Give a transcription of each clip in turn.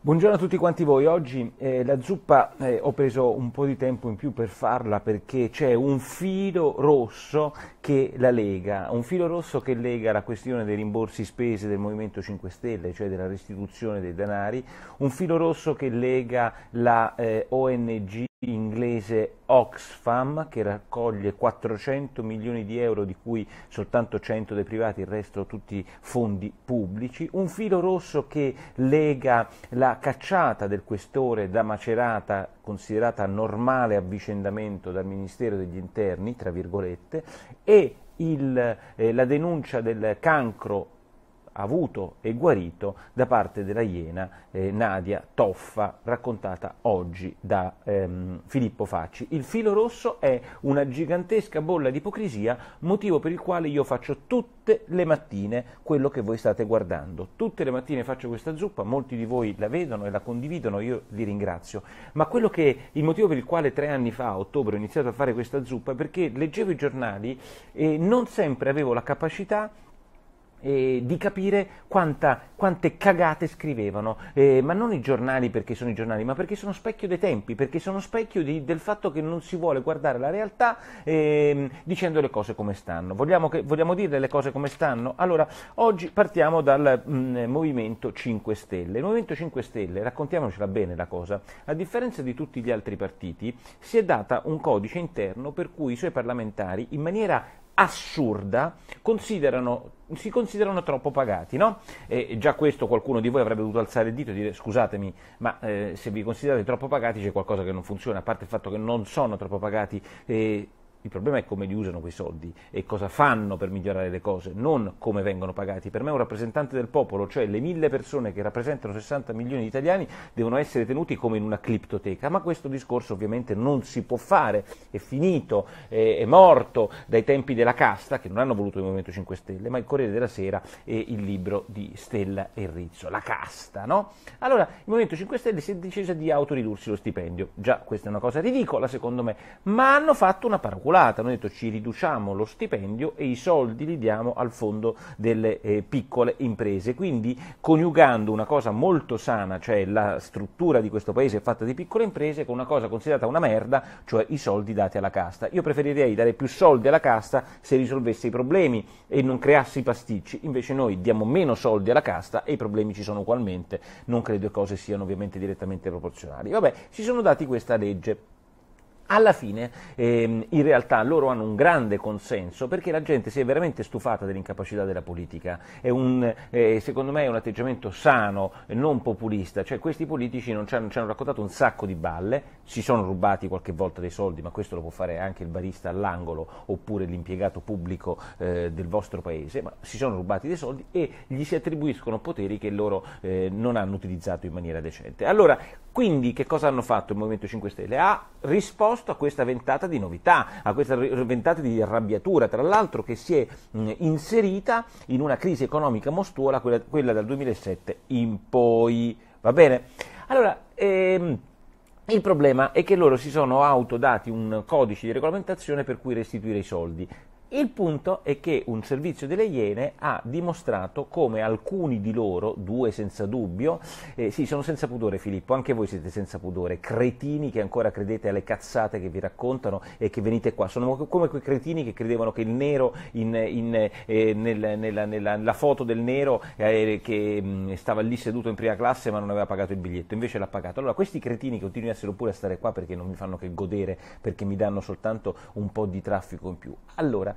Buongiorno a tutti quanti voi, oggi eh, la zuppa eh, ho preso un po' di tempo in più per farla perché c'è un filo rosso che la lega, un filo rosso che lega la questione dei rimborsi spese del Movimento 5 Stelle, cioè della restituzione dei denari, un filo rosso che lega la eh, ONG inglese Oxfam che raccoglie 400 milioni di euro di cui soltanto 100 dei privati, il resto tutti fondi pubblici, un filo rosso che lega la cacciata del questore da Macerata considerata normale avvicendamento dal Ministero degli Interni, tra virgolette, e il, eh, la denuncia del cancro avuto e guarito da parte della iena eh, Nadia Toffa, raccontata oggi da ehm, Filippo Facci. Il filo rosso è una gigantesca bolla di ipocrisia, motivo per il quale io faccio tutte le mattine quello che voi state guardando. Tutte le mattine faccio questa zuppa, molti di voi la vedono e la condividono, io li ringrazio. Ma quello che, il motivo per il quale tre anni fa, a ottobre, ho iniziato a fare questa zuppa è perché leggevo i giornali e non sempre avevo la capacità eh, di capire quanta, quante cagate scrivevano, eh, ma non i giornali perché sono i giornali, ma perché sono specchio dei tempi, perché sono specchio di, del fatto che non si vuole guardare la realtà eh, dicendo le cose come stanno. Vogliamo, che, vogliamo, dire le cose come stanno? Allora, oggi partiamo dal mh, mm, Movimento 5 Stelle. Il Movimento 5 Stelle, raccontiamocela bene la cosa, a differenza di tutti gli altri partiti, si è data un codice interno per cui i suoi parlamentari, in maniera assurda, considerano, si considerano troppo pagati. No? E già questo qualcuno di voi avrebbe dovuto alzare il dito e dire scusatemi, ma eh, se vi considerate troppo pagati c'è qualcosa che non funziona, a parte il fatto che non sono troppo pagati. Eh, il problema è come li usano quei soldi e cosa fanno per migliorare le cose, non come vengono pagati. Per me un rappresentante del popolo, cioè le mille persone che rappresentano 60 milioni di italiani, devono essere tenuti come in una cliptoteca, ma questo discorso ovviamente non si può fare, è finito, è, morto dai tempi della casta, che non hanno voluto il Movimento 5 Stelle, ma il Corriere della Sera e il libro di Stella e Rizzo, la casta, no? Allora, il Movimento 5 Stelle si è deciso di autoridursi lo stipendio, già questa è una cosa ridicola secondo me, ma hanno fatto una paracuola calcolata, noi detto, ci riduciamo lo stipendio e i soldi li diamo al fondo delle eh, piccole imprese. Quindi coniugando una cosa molto sana, cioè la struttura di questo paese è fatta di piccole imprese, con una cosa considerata una merda, cioè i soldi dati alla casta. Io preferirei dare più soldi alla casta se risolvesse i problemi e non creasse i pasticci, invece noi diamo meno soldi alla casta e i problemi ci sono ugualmente, non credo che cose siano ovviamente direttamente proporzionali. Vabbè, si sono dati questa legge alla fine ehm, in realtà loro hanno un grande consenso perché la gente si è veramente stufata dell'incapacità della politica, un, eh, secondo me è un atteggiamento sano, non populista, cioè questi politici ci hanno, hanno raccontato un sacco di balle, si sono rubati qualche volta dei soldi, ma questo lo può fare anche il barista all'angolo oppure l'impiegato pubblico eh, del vostro paese, ma si sono rubati dei soldi e gli si attribuiscono poteri che loro eh, non hanno utilizzato in maniera decente. Allora, quindi che cosa hanno fatto il Movimento 5 Stelle? Ha risposto a questa ventata di novità, a questa ventata di arrabbiatura, tra l'altro che si è mh, mm, inserita in una crisi economica mostruosa, quella, quella, dal 2007 in poi. Va bene? Allora, ehm, il problema è che loro si sono autodati un codice di regolamentazione per cui restituire i soldi. Il punto è che un servizio delle Iene ha dimostrato come alcuni di loro, due senza dubbio, eh, sì, sono senza pudore Filippo, anche voi siete senza pudore, cretini che ancora credete alle cazzate che vi raccontano e che venite qua, sono come quei cretini che credevano che il nero, in, in, eh, nel, nella, nella, nella, foto del nero eh, che mh, mm, stava lì seduto in prima classe ma non aveva pagato il biglietto, invece l'ha pagato. Allora questi cretini continuassero pure a stare qua perché non mi fanno che godere, perché mi danno soltanto un po' di traffico in più. Allora,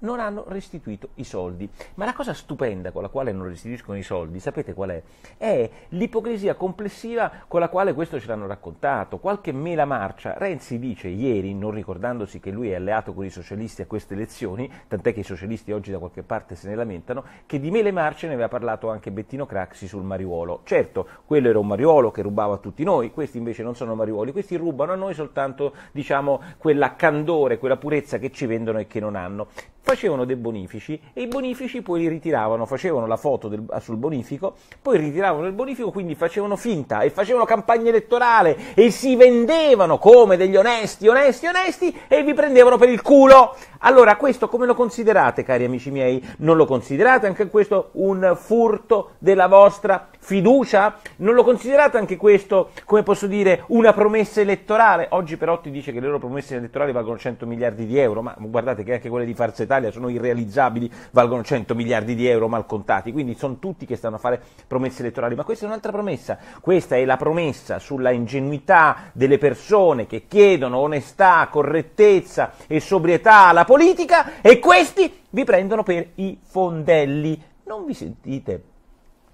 non hanno restituito i soldi. Ma la cosa stupenda con la quale non restituiscono i soldi, sapete qual è? È l'ipocrisia complessiva con la quale questo ce l'hanno raccontato. Qualche mela marcia, Renzi dice ieri, non ricordandosi che lui è alleato con i socialisti a queste elezioni, tant'è che i socialisti oggi da qualche parte se ne lamentano, che di mele marce ne aveva parlato anche Bettino Craxi sul mariuolo. Certo, quello era un mariuolo che rubava a tutti noi, questi invece non sono mariuoli, questi rubano a noi soltanto diciamo, quella candore, quella purezza che ci vendono e che non hanno facevano dei bonifici e i bonifici poi li ritiravano, facevano la foto del, sul bonifico, poi ritiravano il bonifico, quindi facevano finta e facevano campagna elettorale e si vendevano come degli onesti, onesti, onesti e vi prendevano per il culo. Allora, questo come lo considerate, cari amici miei? Non lo considerate anche questo un furto della vostra fiducia? Non lo considerate anche questo, come posso dire, una promessa elettorale? Oggi però ti dice che le loro promesse elettorali valgono 100 miliardi di euro, ma guardate che anche quelle di Farsa Italia sono irrealizzabili, valgono 100 miliardi di euro mal contati, quindi sono tutti che stanno a fare promesse elettorali, ma questa è un'altra promessa, questa è la promessa sulla ingenuità delle persone che chiedono onestà, correttezza e sobrietà alla politica, politica e questi vi prendono per i fondelli. Non vi sentite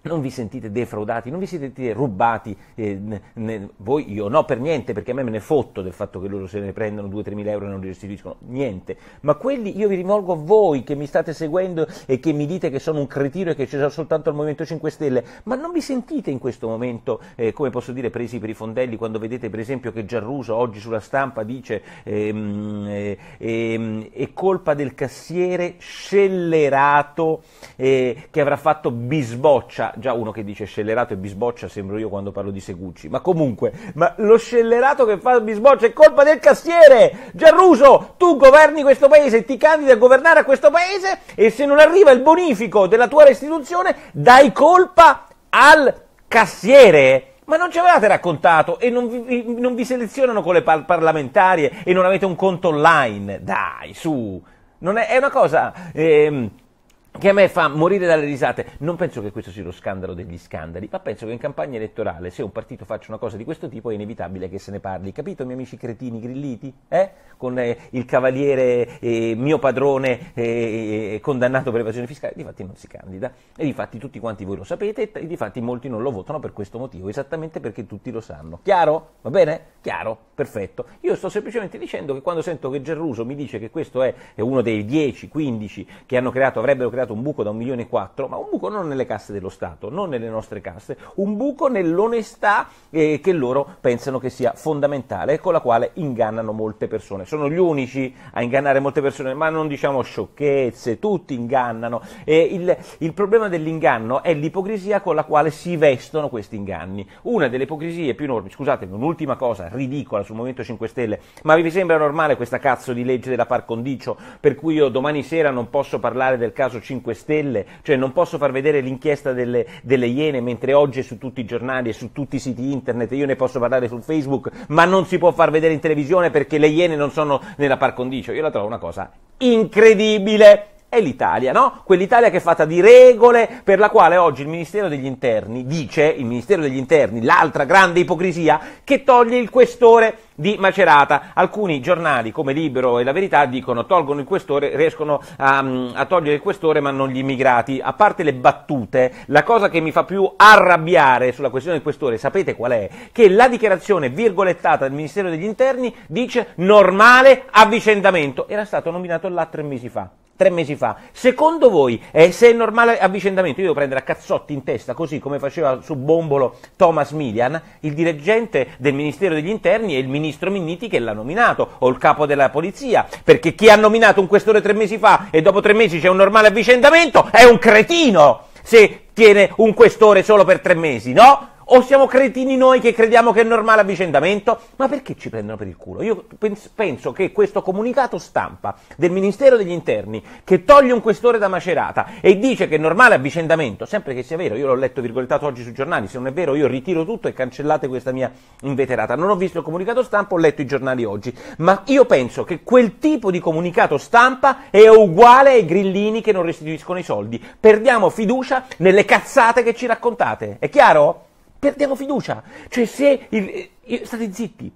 non vi sentite defraudati, non vi sentite rubati, eh, ne, ne, voi io no per niente, perché a me me ne fotto del fatto che loro se ne prendano 2-3 mila euro e non li restituiscono, niente, ma quelli io vi rivolgo a voi che mi state seguendo e che mi dite che sono un cretino e che c'è soltanto il Movimento 5 Stelle, ma non vi sentite in questo momento, eh, come posso dire, presi per i fondelli quando vedete per esempio che Giarruso oggi sulla stampa dice ehm, eh, ehm, è colpa del cassiere scellerato eh, che avrà fatto bisboccia, già, uno che dice scellerato e bisboccia, sembro io quando parlo di Segucci, ma comunque, ma lo scellerato che fa bisboccia è colpa del cassiere! Gianruso, tu governi questo paese, ti candidi a governare a questo paese e se non arriva il bonifico della tua restituzione, dai colpa al cassiere! Ma non ci avevate raccontato e non vi, non vi selezionano con le par- parlamentarie e non avete un conto online? Dai, su! È, è, una cosa... Ehm, che a me fa morire dalle risate. Non penso che questo sia lo scandalo degli scandali, ma penso che in campagna elettorale, se un partito faccia una cosa di questo tipo, è inevitabile che se ne parli. Capito, miei amici cretini grilliti? Eh? Con eh, il cavaliere, eh, mio padrone, eh, eh, condannato per evasione fiscale. Difatti non si candida. E difatti tutti quanti voi lo sapete, e difatti molti non lo votano per questo motivo, esattamente perché tutti lo sanno. Chiaro? Va bene? Chiaro? Perfetto. Io sto semplicemente dicendo che quando sento che Gerruso mi dice che questo è uno dei 10, 15 che hanno creato, avrebbero creato creato un buco da un milione e quattro, ma un buco non nelle casse dello Stato, non nelle nostre casse, un buco nell'onestà eh, che loro pensano che sia fondamentale e con la quale ingannano molte persone. Sono gli unici a ingannare molte persone, ma non diciamo sciocchezze, tutti ingannano. Il, il problema dell'inganno è l'ipocrisia con la quale si vestono questi inganni. Una delle ipocrisie più enormi, scusatemi, un'ultima cosa ridicola sul Movimento 5 Stelle, ma vi sembra normale questa cazzo di legge della par condicio per cui io domani sera non posso parlare del caso C? 5 Stelle, cioè non posso far vedere l'inchiesta delle, delle Iene mentre oggi è su tutti i giornali e su tutti i siti internet, io ne posso parlare su Facebook, ma non si può far vedere in televisione perché le Iene non sono nella par condicio, io la trovo una cosa incredibile è l'Italia, no? Quell'Italia che è fatta di regole per la quale oggi il Ministero degli Interni dice, il Ministero degli Interni, l'altra grande ipocrisia, che toglie il questore di Macerata. Alcuni giornali come Libero e La Verità dicono tolgono il questore, riescono a, mm, a togliere il questore ma non gli immigrati. A parte le battute, la cosa che mi fa più arrabbiare sulla questione del questore, sapete qual è? Che la dichiarazione virgolettata del Ministero degli Interni dice normale avvicendamento. Era stato nominato là tre mesi fa tre mesi fa. Secondo voi, eh, se è normale avvicendamento, io devo prendere a cazzotti in testa, così come faceva su Bombolo Thomas Milian, il dirigente del Ministero degli Interni e il ministro Minniti che l'ha nominato, o il capo della polizia, perché chi ha nominato un questore tre mesi fa e dopo tre mesi c'è un normale avvicendamento è un cretino! Se tiene un questore solo per tre mesi, no? O siamo cretini noi che crediamo che è normale avvicendamento? Ma perché ci prendono per il culo? Io penso che questo comunicato stampa del Ministero degli Interni, che toglie un questore da Macerata e dice che è normale avvicendamento, sempre che sia vero, io l'ho letto virgolettato oggi sui giornali, se non è vero io ritiro tutto e cancellate questa mia inveterata. Non ho visto il comunicato stampa, ho letto i giornali oggi, ma io penso che quel tipo di comunicato stampa è uguale ai grillini che non restituiscono i soldi. Perdiamo fiducia nelle cazzate che ci raccontate. È chiaro? perdiamo fiducia. Cioè se... Il, eh, state zitti,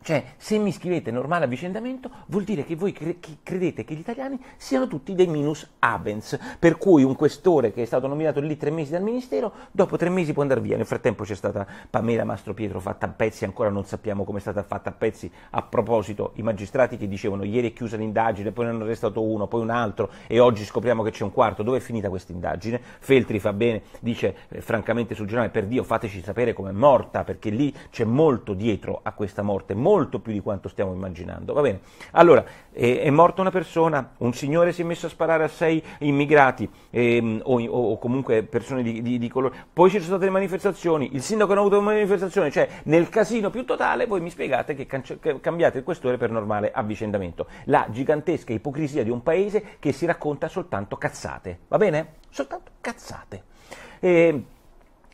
cioè, se mi scrivete normale avvicendamento, vuol dire che voi cre- che credete che gli italiani siano tutti dei minus abens, per cui un questore che è stato nominato lì tre mesi dal ministero, dopo tre mesi può andare via. Nel frattempo c'è stata Pamela Mastro Pietro fatta a pezzi, ancora non sappiamo come è stata fatta a pezzi. A proposito, i magistrati che dicevano ieri è chiusa l'indagine, poi ne hanno arrestato uno, poi un altro e oggi scopriamo che c'è un quarto. Dove è finita questa indagine? Feltri fa bene, dice eh, francamente sul giornale, per Dio fateci sapere com'è morta, perché lì c'è molto dietro a questa morte molto più di quanto stiamo immaginando. Va bene. Allora, eh, è morta una persona, un signore si è messo a sparare a sei immigrati ehm, o, o, comunque persone di, di, di, colore, poi ci sono state le manifestazioni, il sindaco non ha avuto una manifestazione, cioè nel casino più totale voi mi spiegate che, canc- che cambiate il questore per normale avvicendamento. La gigantesca ipocrisia di un paese che si racconta soltanto cazzate, va bene? Soltanto cazzate. E, ehm,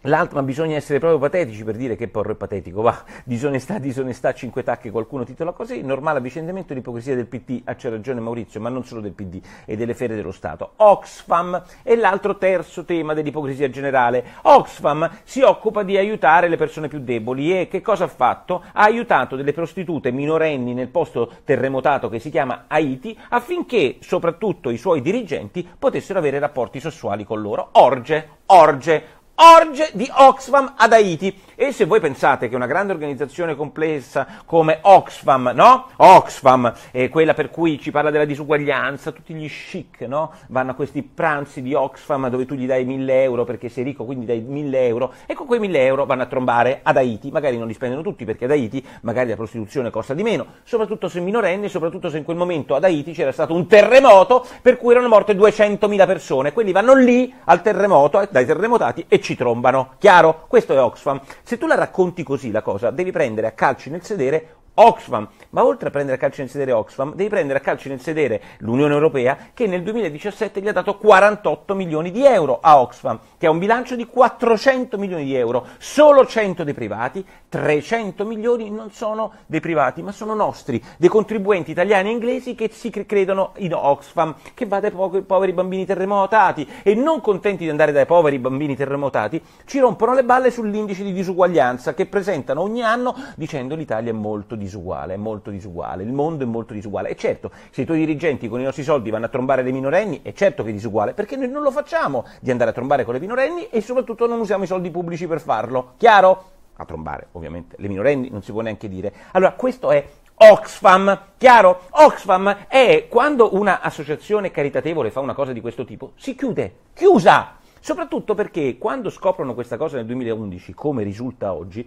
L'altro, ma bisogna essere proprio patetici per dire che porro è patetico, va, disonestà, disonestà, cinque tacche, qualcuno titola così, normale avvicendamento, l'ipocrisia del PT, ah, c'è ragione Maurizio, ma non solo del PD e delle fere dello Stato. Oxfam è l'altro terzo tema dell'ipocrisia generale. Oxfam si occupa di aiutare le persone più deboli e che cosa ha fatto? Ha aiutato delle prostitute minorenni nel posto terremotato che si chiama Haiti affinché soprattutto i suoi dirigenti potessero avere rapporti sessuali con loro. Orge, orge, Orge di Oxfam ad Haiti. E se voi pensate che una grande organizzazione complessa come Oxfam, no? Oxfam, eh, quella per cui ci parla della disuguaglianza, tutti gli chic, no? Vanno a questi pranzi di Oxfam dove tu gli dai 1000 euro perché sei ricco, quindi dai 1000 euro, e con quei 1000 euro vanno a trombare ad Haiti. Magari non li spendono tutti perché ad Haiti magari la prostituzione costa di meno, soprattutto se minorenne, soprattutto se in quel momento ad Haiti c'era stato un terremoto per cui erano morte 200.000 persone. Quelli vanno lì al terremoto, dai terremotati, e ci trombano. Chiaro? Questo è Oxfam. Se tu la racconti così la cosa, devi prendere a calci nel sedere Oxfam, ma oltre a prendere a calcio nel sedere Oxfam, devi prendere a calcio nel sedere l'Unione Europea che nel 2017 gli ha dato 48 milioni di euro a Oxfam, che ha un bilancio di 400 milioni di euro, solo 100 dei privati, 300 milioni non sono dei privati, ma sono nostri, dei contribuenti italiani e inglesi che si credono in Oxfam, che va dai po- poveri bambini terremotati e non contenti di andare dai poveri bambini terremotati, ci rompono le balle sull'indice di disuguaglianza che presentano ogni anno dicendo l'Italia è molto difficile disuguale, è molto disuguale, il mondo è molto disuguale. E certo, se i tuoi dirigenti con i nostri soldi vanno a trombare dei minorenni, è certo che è disuguale, perché noi non lo facciamo di andare a trombare con le minorenni e soprattutto non usiamo i soldi pubblici per farlo. Chiaro? A trombare, ovviamente, le minorenni non si può neanche dire. Allora, questo è Oxfam, chiaro? Oxfam è quando un'associazione caritatevole fa una cosa di questo tipo, si chiude, chiusa! Soprattutto perché quando scoprono questa cosa nel 2011, come risulta oggi,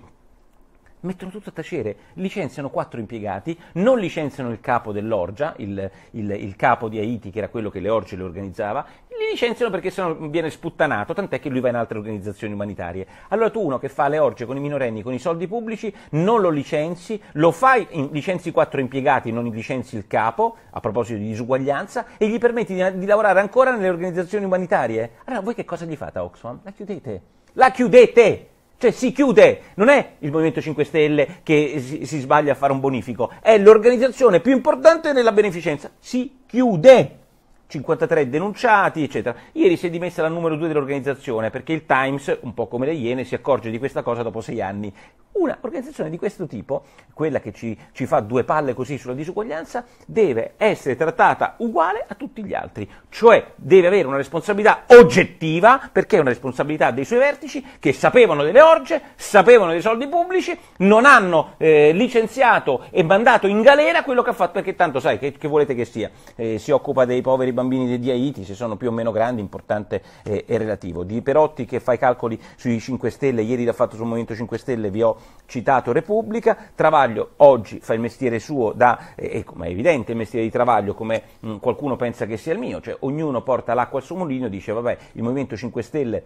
mettono tutto a tacere, licenziano quattro impiegati, non licenziano il capo dell'orgia, il, il, il capo di Haiti che era quello che le orge le organizzava, li licenziano perché sennò viene sputtanato, tant'è che lui va in altre organizzazioni umanitarie. Allora tu uno che fa le orge con i minorenni, con i soldi pubblici, non lo licenzi, lo fai, in, licenzi quattro impiegati, non licenzi il capo, a proposito di disuguaglianza, e gli permetti di, di lavorare ancora nelle organizzazioni umanitarie. Allora voi che cosa gli fate a Oxfam? La chiudete, la chiudete! Cioè si chiude, non è il Movimento 5 Stelle che si, si sbaglia a fare un bonifico, è l'organizzazione più importante nella beneficenza. Si chiude. 53 denunciati, eccetera. Ieri si è dimessa la numero 2 dell'organizzazione perché il Times, un po' come le Iene, si accorge di questa cosa dopo sei anni. Un'organizzazione di questo tipo, quella che ci, ci fa due palle così sulla disuguaglianza, deve essere trattata uguale a tutti gli altri, cioè deve avere una responsabilità oggettiva, perché è una responsabilità dei suoi vertici, che sapevano delle orge, sapevano dei soldi pubblici, non hanno eh, licenziato e mandato in galera quello che ha fatto, perché tanto sai che, che volete che sia, eh, si occupa dei poveri bambini di Haiti, se sono più o meno grandi, importante eh, e relativo. Di Perotti che fa i calcoli sui 5 Stelle, ieri l'ha fatto sul Movimento 5 Stelle, vi ho citato Repubblica, Travaglio oggi fa il mestiere suo da, eh, come è evidente il mestiere di Travaglio, come mh, mm, qualcuno pensa che sia il mio, cioè ognuno porta l'acqua al suo mulino, dice vabbè il Movimento 5 Stelle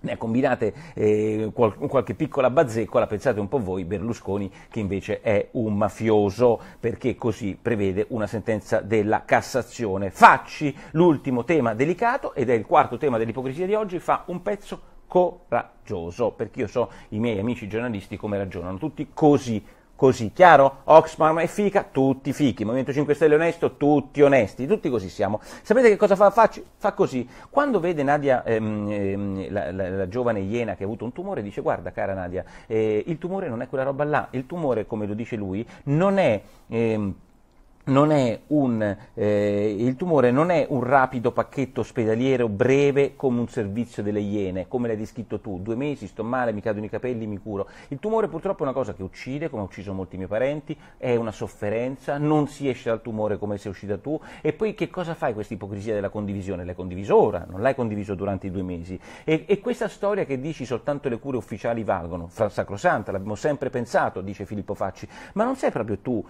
ne eh, combinate eh, qual- qualche piccola bazzecola, pensate un po' voi, Berlusconi che invece è un mafioso, perché così prevede una sentenza della Cassazione. Facci l'ultimo tema delicato, ed è il quarto tema dell'ipocrisia di oggi, fa un pezzo coraggioso, perché io so i miei amici giornalisti come ragionano, tutti così così, chiaro? Oxfam e Fica, tutti fichi, Movimento 5 Stelle onesto, tutti onesti, tutti così siamo. Sapete che cosa fa? Fa, fa così, quando vede Nadia, ehm, ehm, la, la, la, giovane iena che ha avuto un tumore, dice guarda cara Nadia, eh, il tumore non è quella roba là, il tumore, come lo dice lui, non è... Ehm, non è un, eh, il tumore non è un rapido pacchetto ospedaliero breve come un servizio delle iene, come l'hai descritto tu, due mesi, sto male, mi cadono i capelli, mi curo. Il tumore purtroppo è una cosa che uccide, come ha ucciso molti miei parenti, è una sofferenza, non si esce dal tumore come sei uscita tu e poi che cosa fai questa ipocrisia della condivisione? L'hai condiviso ora, non l'hai condiviso durante i due mesi. E, e, questa storia che dici soltanto le cure ufficiali valgono, fra, sacrosanta, l'abbiamo sempre pensato, dice Filippo Facci, ma non sei proprio tu,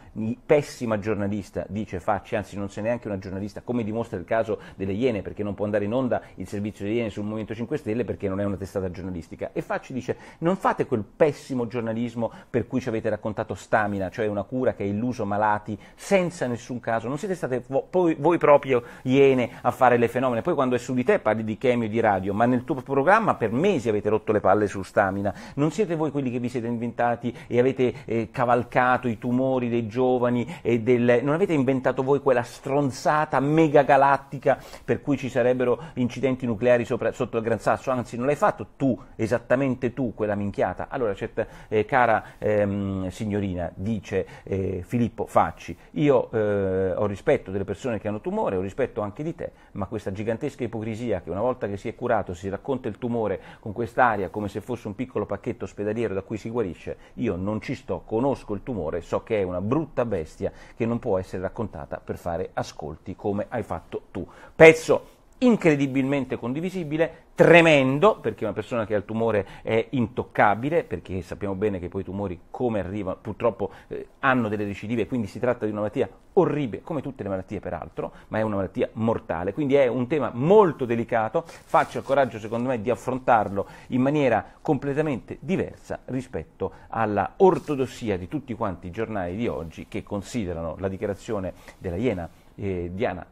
pessima giornalista, giornalista dice, facci, anzi non sei neanche una giornalista, come dimostra il caso delle Iene, perché non può andare in onda il servizio delle Iene sul Movimento 5 Stelle perché non è una testata giornalistica. E Facci dice, non fate quel pessimo giornalismo per cui ci avete raccontato stamina, cioè una cura che ha illuso malati senza nessun caso, non siete state voi, voi proprio Iene a fare le fenomene, poi quando è su di te parli di chemio e di radio, ma nel tuo programma per mesi avete rotto le palle su stamina, non siete voi quelli che vi siete inventati e avete eh, cavalcato i tumori dei giovani e del... Non avete inventato voi quella stronzata mega galattica per cui ci sarebbero incidenti nucleari sopra, sotto il Gran Sasso, anzi non l'hai fatto tu, esattamente tu, quella minchiata. Allora, certa, eh, cara ehm, signorina, dice eh, Filippo Facci, io eh, ho rispetto delle persone che hanno tumore, ho rispetto anche di te, ma questa gigantesca ipocrisia che una volta che si è curato si racconta il tumore con quest'aria come se fosse un piccolo pacchetto ospedaliero da cui si guarisce, io non ci sto, conosco il tumore, so che è una brutta bestia che non può essere essere raccontata per fare ascolti come hai fatto tu. Pezzo incredibilmente condivisibile tremendo, perché una persona che ha il tumore è intoccabile, perché sappiamo bene che poi i tumori come arrivano, purtroppo eh, hanno delle recidive, quindi si tratta di una malattia orribile, come tutte le malattie peraltro, ma è una malattia mortale, quindi è un tema molto delicato, faccio il coraggio secondo me di affrontarlo in maniera completamente diversa rispetto alla ortodossia di tutti quanti i giornali di oggi che considerano la dichiarazione della Iena eh, Diana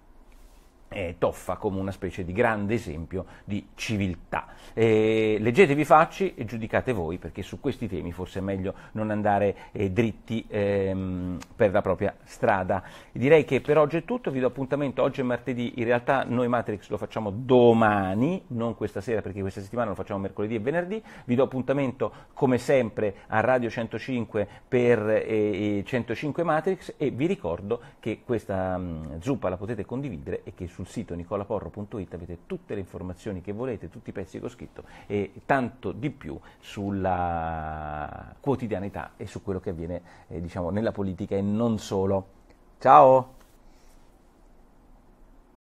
eh, Toffa come una specie di grande esempio di civiltà. Eh, leggetevi facci e giudicate voi perché su questi temi forse è meglio non andare eh, dritti ehm, per la propria strada. Direi che per oggi è tutto, vi do appuntamento oggi è martedì, in realtà noi Matrix lo facciamo domani, non questa sera perché questa settimana lo facciamo mercoledì e venerdì, vi do appuntamento come sempre a Radio 105 per 105 eh, eh, Matrix e vi ricordo che questa mh, mm, zuppa la potete condividere e che sul sito nicolaporro.it avete tutte le informazioni che volete, tutti i pezzi che ho scritto e tanto di più sulla quotidianità e su quello che avviene eh, diciamo, nella politica e non solo. Ciao!